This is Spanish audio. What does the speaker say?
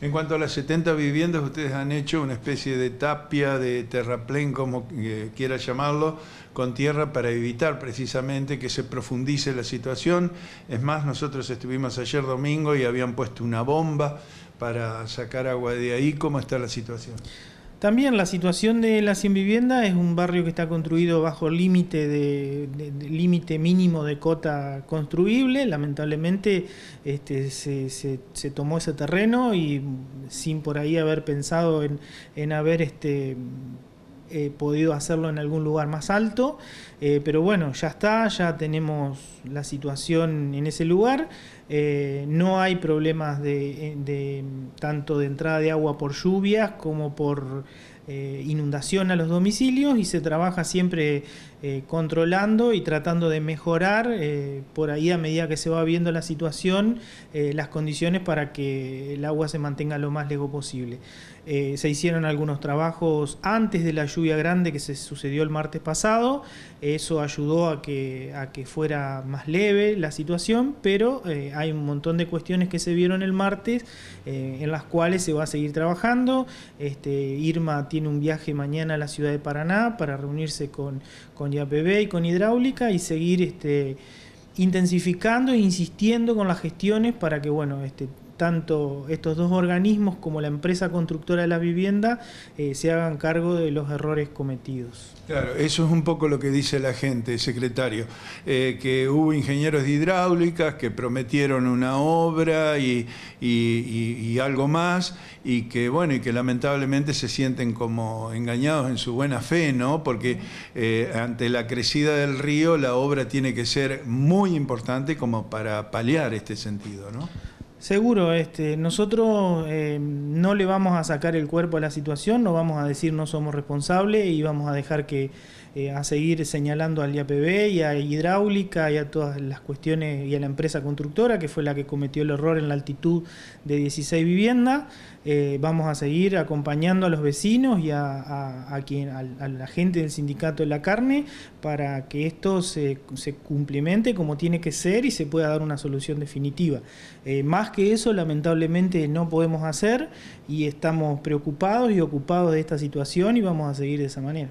En cuanto a las 70 viviendas, ustedes han hecho una especie de tapia, de terraplén, como eh, quiera llamarlo, con tierra para evitar precisamente que se profundice la situación. Es más, nosotros estuvimos ayer domingo y habían puesto una bomba para sacar agua de ahí. ¿Cómo está la situación? También la situación de la 100 vivienda es un barrio que está construido bajo límite de, límite mínimo de cota construible. Lamentablemente este, se, tomó ese terreno y sin por ahí haber pensado en, haber este, eh, podido hacerlo en algún lugar más alto. Eh, pero bueno, ya está, ya tenemos la situación en ese lugar. Eh, no hay problemas de, tanto de entrada de agua por lluvias como por eh, inundación a los domicilios y se trabaja siempre eh, controlando y tratando de mejorar por ahí a medida que se va viendo la situación las condiciones para que el agua se mantenga lo más lejos posible. se hicieron algunos trabajos antes de la lluvia grande que se sucedió el martes pasado, eso ayudó a que, a que fuera más leve la situación, pero hay un montón de cuestiones que se vieron el martes eh, en las cuales se va a seguir trabajando. Este, Irma tiene un viaje mañana a la ciudad de Paraná para reunirse con, con IAPB y con Hidráulica y seguir este, intensificando e insistiendo con las gestiones para que, bueno, este, tanto estos dos organismos como la empresa constructora de la vivienda eh, se hagan cargo de los errores cometidos. Claro, eso es un poco lo que dice la gente, secretario, eh, que hubo ingenieros de hidráulicas que prometieron una obra y, algo más y que, bueno, y que lamentablemente se sienten como engañados en su buena fe, ¿no? Porque eh, ante la crecida del río la obra tiene que ser muy importante como para paliar este sentido, Seguro, este, nosotros eh, no le vamos a sacar el cuerpo a la situación, no vamos a decir no somos responsables y vamos a dejar que eh, a seguir señalando al IAPB y a Hidráulica y a todas las cuestiones y a la empresa constructora que fue la que cometió el error en la altitud de 16 viviendas. Eh, vamos a seguir acompañando a los vecinos y a, quien, a, la gente del sindicato de la carne para que esto se, se, cumplimente como tiene que ser y se pueda dar una solución definitiva. Eh, más que eso, lamentablemente no podemos hacer y estamos preocupados y ocupados de esta situación y vamos a seguir de esa manera.